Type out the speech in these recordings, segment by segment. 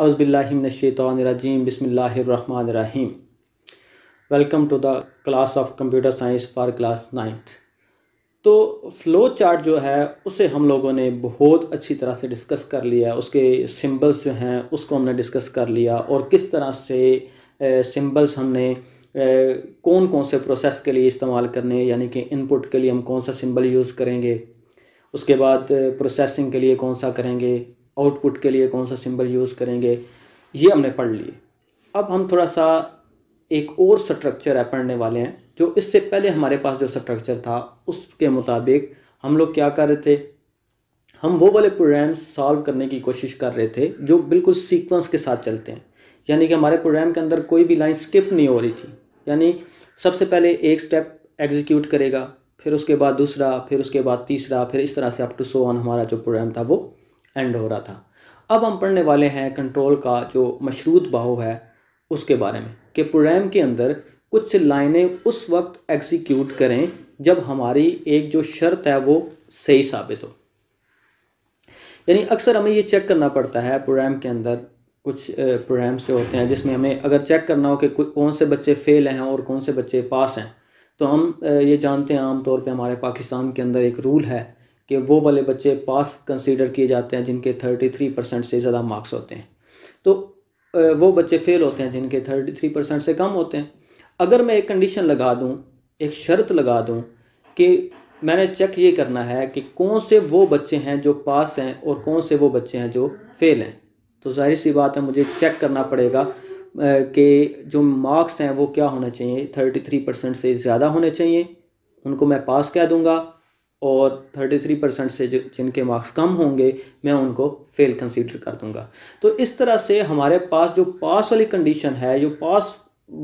अवज़बिल्लिमिनशैतरजीम बसमीम welcome to the class of computer science for class ninth तो flow chart जो है उसे हम लोगों ने बहुत अच्छी तरह से डिस्कस कर लिया उसके सिंबल्स जो हैं उसको हमने डिस्कस कर लिया और किस तरह से सिंबल्स हमने कौन कौन से प्रोसेस के लिए इस्तेमाल करने यानी कि इनपुट के लिए हम कौन सा सिंबल यूज़ करेंगे उसके बाद प्रोसेसिंग के लिए कौन सा करेंगे आउटपुट के लिए कौन सा सिंबल यूज़ करेंगे ये हमने पढ़ लिए अब हम थोड़ा सा एक और स्ट्रक्चर है पढ़ने वाले हैं जो इससे पहले हमारे पास जो स्ट्रक्चर था उसके मुताबिक हम लोग क्या कर रहे थे हम वो वाले प्रोग्राम सॉल्व करने की कोशिश कर रहे थे जो बिल्कुल सीक्वेंस के साथ चलते हैं यानी कि हमारे प्रोग्राम के अंदर कोई भी लाइन स्किप नहीं हो रही थी यानी सबसे पहले एक स्टेप एग्जीक्यूट करेगा फिर उसके बाद दूसरा फिर उसके बाद तीसरा फिर इस तरह से अप टू सो ऑन हमारा जो प्रोग्राम था वो एंड हो रहा था अब हम पढ़ने वाले हैं कंट्रोल का जो मशरूत बाहु है उसके बारे में कि प्रोग्राम के अंदर कुछ लाइनें उस वक्त एग्जीक्यूट करें जब हमारी एक जो शर्त है वो सही साबित हो यानी अक्सर हमें ये चेक करना पड़ता है प्रोग्राम के अंदर कुछ प्रोग्राम्स जो होते हैं जिसमें हमें अगर चेक करना हो कि कौन से बच्चे फ़ेल हैं और कौन से बच्चे पास हैं तो हम ये जानते हैं आमतौर पर हमारे पाकिस्तान के अंदर एक रूल है कि वो वाले बच्चे पास कंसीडर किए जाते हैं जिनके थर्टी थ्री परसेंट से ज़्यादा मार्क्स होते हैं तो वो बच्चे फेल होते हैं जिनके थर्टी थ्री परसेंट से कम होते हैं अगर मैं एक कंडीशन लगा दूँ एक शर्त लगा दूँ कि मैंने चेक ये करना है कि कौन से वो बच्चे हैं जो पास हैं और कौन से वो बच्चे हैं जो फेल हैं तो जाहिर सी बात है मुझे चेक करना पड़ेगा कि जो मार्क्स हैं वो क्या होने चाहिए थर्टी थ्री परसेंट से ज़्यादा होने चाहिए उनको मैं पास कह दूँगा और 33 परसेंट से जिनके मार्क्स कम होंगे मैं उनको फेल कंसीडर कर दूंगा तो इस तरह से हमारे पास जो पास वाली कंडीशन है जो पास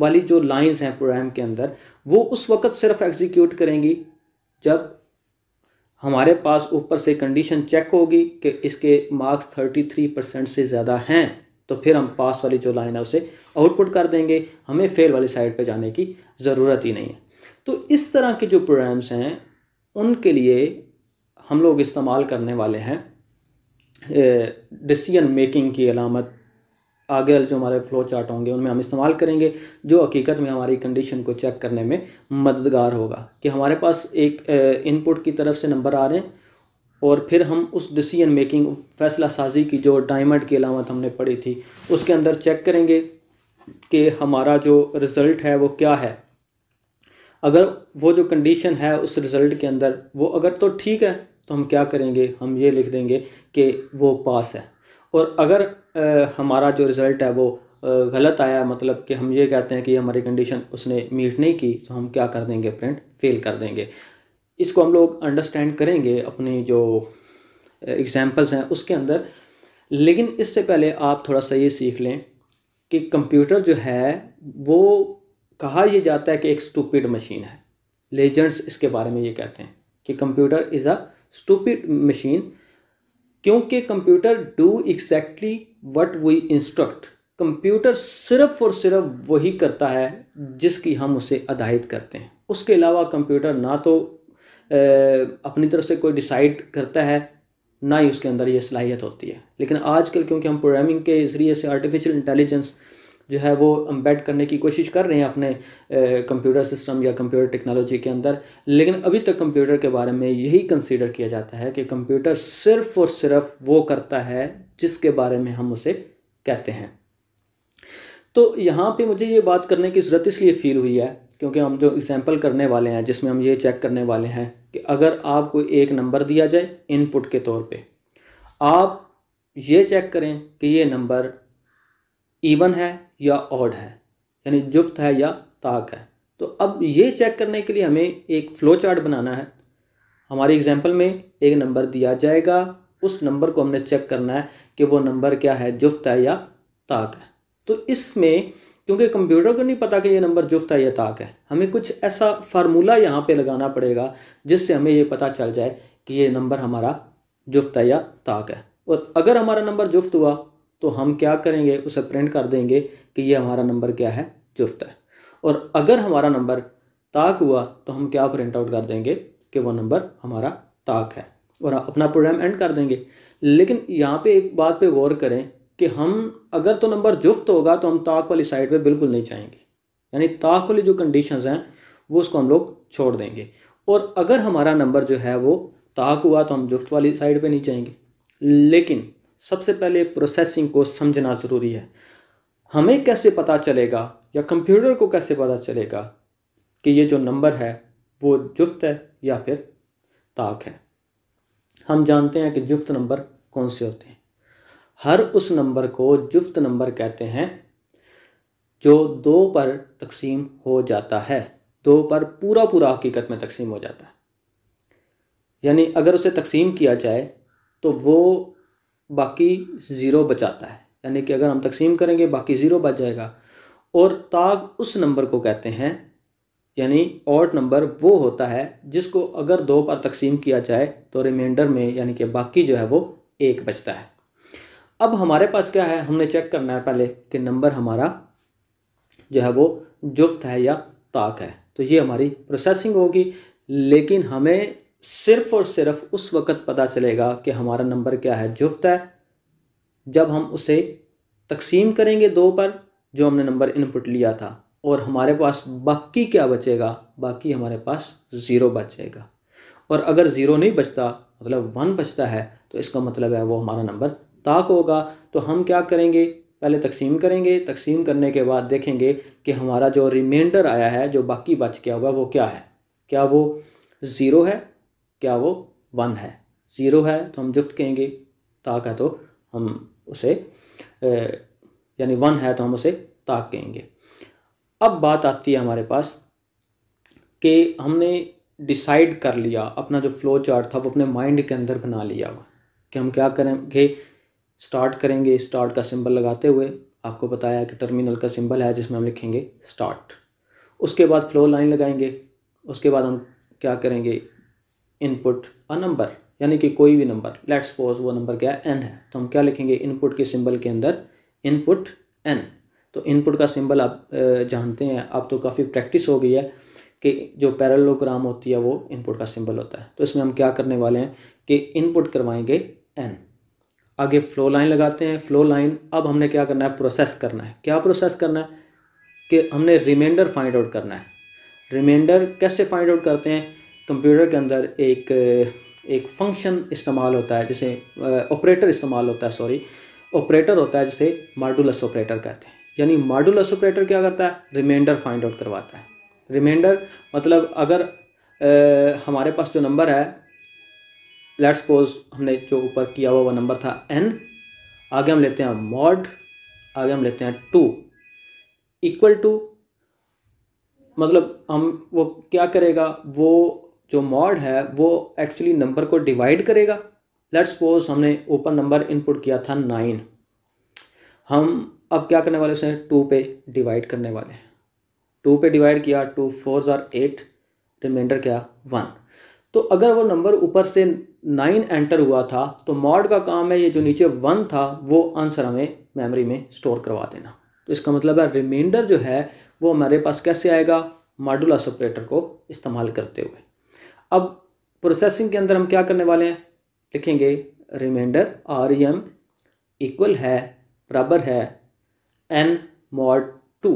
वाली जो लाइंस हैं प्रोग्राम के अंदर वो उस वक्त सिर्फ एग्जीक्यूट करेंगी जब हमारे पास ऊपर से कंडीशन चेक होगी कि इसके मार्क्स 33 परसेंट से ज़्यादा हैं तो फिर हम पास वाली जो लाइन है उसे आउटपुट कर देंगे हमें फेल वाली साइड पर जाने की ज़रूरत ही नहीं है तो इस तरह के जो प्रोग्राम्स हैं उनके लिए हम लोग इस्तेमाल करने वाले हैं डिसीजन मेकिंग की अलामत आगे जो हमारे फ्लो चार्ट होंगे उनमें हम इस्तेमाल करेंगे जो हकीकत में हमारी कंडीशन को चेक करने में मददगार होगा कि हमारे पास एक इनपुट की तरफ से नंबर आ रहे हैं और फिर हम उस डिसीजन मेकिंग फैसला साजी की जो डायमंड की अलामत हमने पढ़ी थी उसके अंदर चेक करेंगे कि हमारा जो रिज़ल्ट है वो क्या है अगर वो जो कंडीशन है उस रिज़ल्ट के अंदर वो अगर तो ठीक है तो हम क्या करेंगे हम ये लिख देंगे कि वो पास है और अगर आ, हमारा जो रिज़ल्ट है वो आ, गलत आया मतलब कि हम ये कहते हैं कि हमारी कंडीशन उसने मीट नहीं की तो हम क्या कर देंगे प्रिंट फेल कर देंगे इसको हम लोग अंडरस्टैंड करेंगे अपनी जो एग्ज़ाम्पल्स हैं उसके अंदर लेकिन इससे पहले आप थोड़ा सा ये सीख लें कि कंप्यूटर जो है वो कहा यह जाता है कि एक स्टूपिड मशीन है लेजेंड्स इसके बारे में ये कहते हैं कि computer is a stupid machine क्योंकि computer do exactly what we instruct computer सिर्फ और सिर्फ वही करता है जिसकी हम उसे अदायत करते हैं उसके अलावा कंप्यूटर ना तो ए, अपनी तरफ से कोई डिसाइड करता है ना ही उसके अंदर ये सलाहियत होती है लेकिन आजकल क्योंकि हम प्रोग्रामिंग के ज़रिए से आर्टिफिशियल इंटेलिजेंस जो है वो एम्बेड करने की कोशिश कर रहे हैं अपने कंप्यूटर सिस्टम या कंप्यूटर टेक्नोलॉजी के अंदर लेकिन अभी तक कंप्यूटर के बारे में यही कंसीडर किया जाता है कि कंप्यूटर सिर्फ और सिर्फ वो करता है जिसके बारे में हम उसे कहते हैं तो यहाँ पे मुझे ये बात करने की ज़रूरत इसलिए फील हुई है क्योंकि हम जो एग्जाम्पल करने वाले हैं जिसमें हम ये चेक करने वाले हैं कि अगर आपको एक नंबर दिया जाए इनपुट के तौर पे आप ये चेक करें कि ये नंबर इवन है या ऑड है यानी जुफ्त है या ताक है तो अब ये चेक करने के लिए हमें एक फ्लो चार्ट बनाना है हमारे एग्जाम्पल में एक नंबर दिया जाएगा उस नंबर को हमने चेक करना है कि वो नंबर क्या है जुफ्त है या ताक है तो इसमें क्योंकि कंप्यूटर को नहीं पता कि ये नंबर जुफ्त है या ताक है हमें कुछ ऐसा फार्मूला यहाँ पे लगाना पड़ेगा जिससे हमें ये पता चल जाए कि ये नंबर हमारा जुफ्त है या ताक है और अगर हमारा नंबर जुफ्त हुआ तो हम क्या करेंगे उसे प्रिंट कर देंगे कि ये हमारा नंबर क्या है जुफ्त है और अगर हमारा नंबर ताक हुआ तो हम क्या प्रिंट आउट कर देंगे कि वो नंबर हमारा ताक है और अपना प्रोग्राम एंड कर देंगे लेकिन यहाँ पे एक बात पे गौर करें कि हम अगर तो नंबर जुफ्त होगा तो हम ताक वाली साइड पे बिल्कुल नहीं चाहेंगे यानी ताक वाली जो कंडीशन हैं वो उसको हम लोग छोड़ देंगे और अगर हमारा नंबर जो है वो ताक हुआ तो हम जुफ्त वाली साइड पर नहीं चाहेंगे लेकिन सबसे पहले प्रोसेसिंग को समझना ज़रूरी है हमें कैसे पता चलेगा या कंप्यूटर को कैसे पता चलेगा कि ये जो नंबर है वो जुफ्त है या फिर ताक है हम जानते हैं कि जुफ्त नंबर कौन से होते हैं हर उस नंबर को जुफ्त नंबर कहते हैं जो दो पर तकसीम हो जाता है दो पर पूरा पूरा हकीकत में तकसीम हो जाता है यानी अगर उसे तकसीम किया जाए तो वो बाकी ज़ीरो बचाता है यानी कि अगर हम तकसीम करेंगे बाकी ज़ीरो बच जाएगा और ताग उस नंबर को कहते हैं यानी ऑड नंबर वो होता है जिसको अगर दो पर तकसीम किया जाए तो रिमाइंडर में यानी कि बाकी जो है वो एक बचता है अब हमारे पास क्या है हमने चेक करना है पहले कि नंबर हमारा जो है वो जुफ्त है या ताक है तो ये हमारी प्रोसेसिंग होगी लेकिन हमें सिर्फ और सिर्फ उस वक़्त पता चलेगा कि हमारा नंबर क्या है जुफ्त है जब हम उसे तकसीम करेंगे दो पर जो हमने नंबर इनपुट लिया था और हमारे पास बाकी क्या बचेगा बाकी हमारे पास ज़ीरो बचेगा और अगर ज़ीरो नहीं बचता मतलब वन बचता है तो इसका मतलब है वो हमारा नंबर ताक होगा तो हम क्या करेंगे पहले तकसीम करेंगे तकसीम करने के बाद देखेंगे कि हमारा जो रिमाइंडर आया है जो बाकी बच गया हुआ वो क्या है क्या वो ज़ीरो है क्या वो वन है ज़ीरो है तो हम जुफ्त कहेंगे ताक है तो हम उसे यानी वन है तो हम उसे ताक कहेंगे अब बात आती है हमारे पास कि हमने डिसाइड कर लिया अपना जो फ्लो चार्ट था वो अपने माइंड के अंदर बना लिया कि हम क्या करें कि स्टार्ट करेंगे स्टार्ट का सिंबल लगाते हुए आपको बताया कि टर्मिनल का सिंबल है जिसमें हम लिखेंगे स्टार्ट उसके बाद फ्लो लाइन लगाएंगे उसके बाद हम क्या करेंगे इनपुट अ नंबर यानी कि कोई भी नंबर लेट्स सपोज वो नंबर क्या है एन है तो हम क्या लिखेंगे इनपुट के सिंबल के अंदर इनपुट एन तो इनपुट का सिंबल आप जानते हैं आप तो काफ़ी प्रैक्टिस हो गई है कि जो पैरलोग्राम होती है वो इनपुट का सिंबल होता है तो इसमें हम क्या करने वाले हैं कि इनपुट करवाएंगे एन आगे फ्लो लाइन लगाते हैं फ्लो लाइन अब हमने क्या करना है प्रोसेस करना है क्या प्रोसेस करना है कि हमने रिमाइंडर फाइंड आउट करना है रिमाइंडर कैसे फाइंड आउट करते हैं कंप्यूटर के अंदर एक एक फंक्शन इस्तेमाल होता है जिसे ऑपरेटर इस्तेमाल होता है सॉरी ऑपरेटर होता है जिसे मार्डुलस ऑपरेटर कहते हैं यानी मार्डुलस ऑपरेटर क्या करता है रिमाइंडर फाइंड आउट करवाता है रिमाइंडर मतलब अगर आ, हमारे पास जो नंबर है लेट्स सपोज हमने जो ऊपर किया हुआ वह नंबर था एन आगे हम लेते हैं मॉड आगे हम लेते हैं टू इक्वल टू मतलब हम वो क्या करेगा वो जो मॉड है वो एक्चुअली नंबर को डिवाइड करेगा लेट्स सपोज हमने ओपन नंबर इनपुट किया था नाइन हम अब क्या करने वाले से टू पे डिवाइड करने वाले हैं टू पे डिवाइड किया टू फोर ज़ार एट रिमाइंडर क्या वन तो अगर वो नंबर ऊपर से नाइन एंटर हुआ था तो मॉड का काम है ये जो नीचे वन था वो आंसर हमें मेमोरी में स्टोर करवा देना तो इसका मतलब है रिमाइंडर जो है वो हमारे पास कैसे आएगा मॉडुलर ऑपरेटर को इस्तेमाल करते हुए अब प्रोसेसिंग के अंदर हम क्या करने वाले हैं लिखेंगे रिमाइंडर आर एम इक्वल है बराबर है एन मॉड टू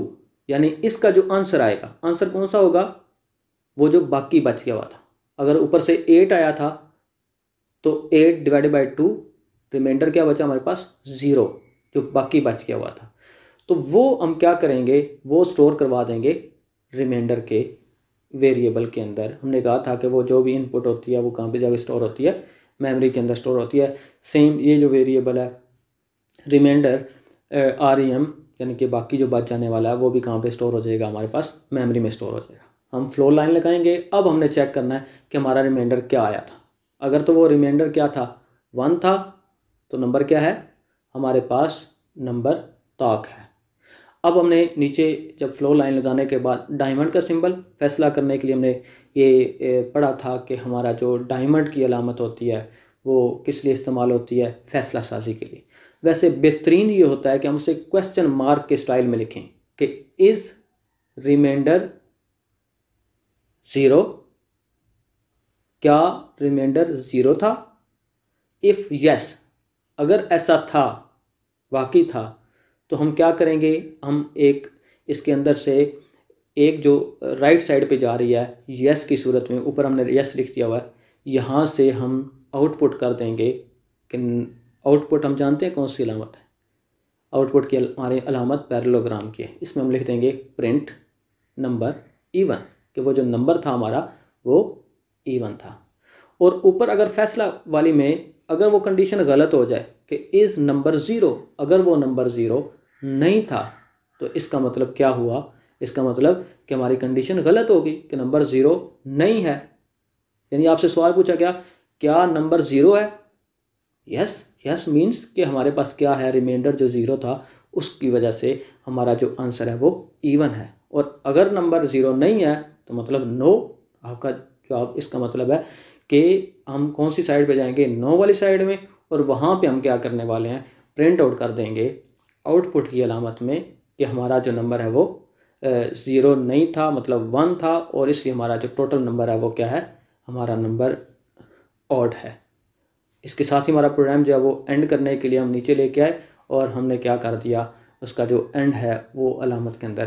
यानी इसका जो आंसर आएगा आंसर कौन सा होगा वो जो बाकी बच गया हुआ था अगर ऊपर से एट आया था तो eight divided by two reminder क्या बचा हमारे पास ज़ीरो जो बाकी बच गया हुआ था तो वो हम क्या करेंगे वो स्टोर करवा देंगे रिमाइंडर के वेरिएबल के अंदर हमने कहा था कि वो जो भी इनपुट होती है वो कहाँ पे जाकर स्टोर होती है मेमोरी के अंदर स्टोर होती है सेम ये जो वेरिएबल है रिमाइंडर आर ई एम यानी कि बाकी जो बच जाने वाला है वो भी कहाँ पे स्टोर हो जाएगा हमारे पास मेमोरी में स्टोर हो जाएगा हम फ्लो लाइन लगाएंगे अब हमने चेक करना है कि हमारा रिमाइंडर क्या आया था अगर तो वो रिमाइंडर क्या था वन था तो नंबर क्या है हमारे पास नंबर ताक है अब हमने नीचे जब फ्लो लाइन लगाने के बाद डायमंड का सिंबल फैसला करने के लिए हमने ये पढ़ा था कि हमारा जो डायमंड की अलामत होती है वो किस लिए इस्तेमाल होती है फैसला साजी के लिए वैसे बेहतरीन ये होता है कि हम उसे क्वेश्चन मार्क के स्टाइल में लिखें कि इज़ रिमाइंडर ज़ीरो क्या रिमाइंडर ज़ीरो था इफ़ यस अगर ऐसा था वाकई था तो हम क्या करेंगे हम एक इसके अंदर से एक जो राइट साइड पे जा रही है यस की सूरत में ऊपर हमने यस लिख दिया हुआ है यहाँ से हम आउटपुट कर देंगे कि आउटपुट हम जानते हैं कौन सी अलामत है आउटपुट की हमारे अलामत पैरलोग्राम की है इसमें हम लिख देंगे प्रिंट नंबर ईवन कि वो जो नंबर था हमारा वो ईवन e था और ऊपर अगर फैसला वाली में अगर वो कंडीशन गलत हो जाए कि इज़ नंबर ज़ीरो अगर वो नंबर ज़ीरो नहीं था तो इसका मतलब क्या हुआ इसका मतलब कि हमारी कंडीशन गलत होगी कि नंबर ज़ीरो नहीं है यानी आपसे सवाल पूछा गया क्या नंबर ज़ीरो है यस यस मीन्स कि हमारे पास क्या है रिमाइंडर जो ज़ीरो था उसकी वजह से हमारा जो आंसर है वो इवन है और अगर नंबर ज़ीरो नहीं है तो मतलब नो आपका जवाब इसका मतलब है कि हम कौन सी साइड पे जाएंगे नो वाली साइड में और वहाँ पे हम क्या करने वाले हैं प्रिंट आउट कर देंगे आउटपुट की अलामत में कि हमारा जो नंबर है वो ज़ीरो नहीं था मतलब वन था और इसलिए हमारा जो टोटल नंबर है वो क्या है हमारा नंबर ऑड है इसके साथ ही हमारा प्रोग्राम जो है वो एंड करने के लिए हम नीचे लेके आए और हमने क्या कर दिया उसका जो एंड है वो अलामत के अंदर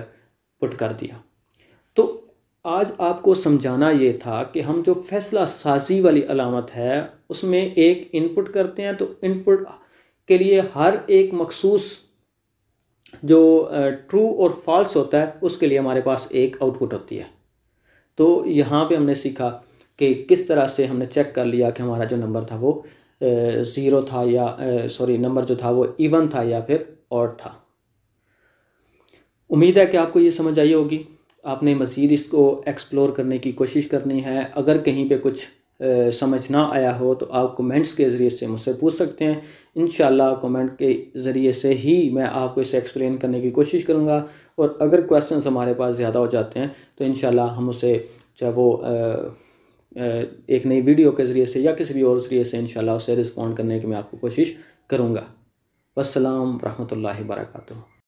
पुट कर दिया तो आज आपको समझाना ये था कि हम जो फैसला साजी वाली अलामत है उसमें एक इनपुट करते हैं तो इनपुट के लिए हर एक मखसूस जो ट्रू और फॉल्स होता है उसके लिए हमारे पास एक आउटपुट होती है तो यहाँ पे हमने सीखा कि किस तरह से हमने चेक कर लिया कि हमारा जो नंबर था वो ज़ीरो था या सॉरी नंबर जो था वो इवन था या फिर और था उम्मीद है कि आपको ये समझ आई होगी आपने मज़ीद इसको एक्सप्लोर करने की कोशिश करनी है अगर कहीं पे कुछ समझ ना आया हो तो आप कमेंट्स के ज़रिए से मुझसे पूछ सकते हैं इन कमेंट के ज़रिए से ही मैं आपको इसे एक्सप्लेन करने की कोशिश करूँगा और अगर क्वेश्चन हमारे पास ज़्यादा हो जाते हैं तो इन हम उसे जो वो एक नई वीडियो के ज़रिए से या किसी भी और ज़रिए से इन उसे रिस्पॉन्ड करने की मैं आपको कोशिश करूँगा असलम वरहमल वर्का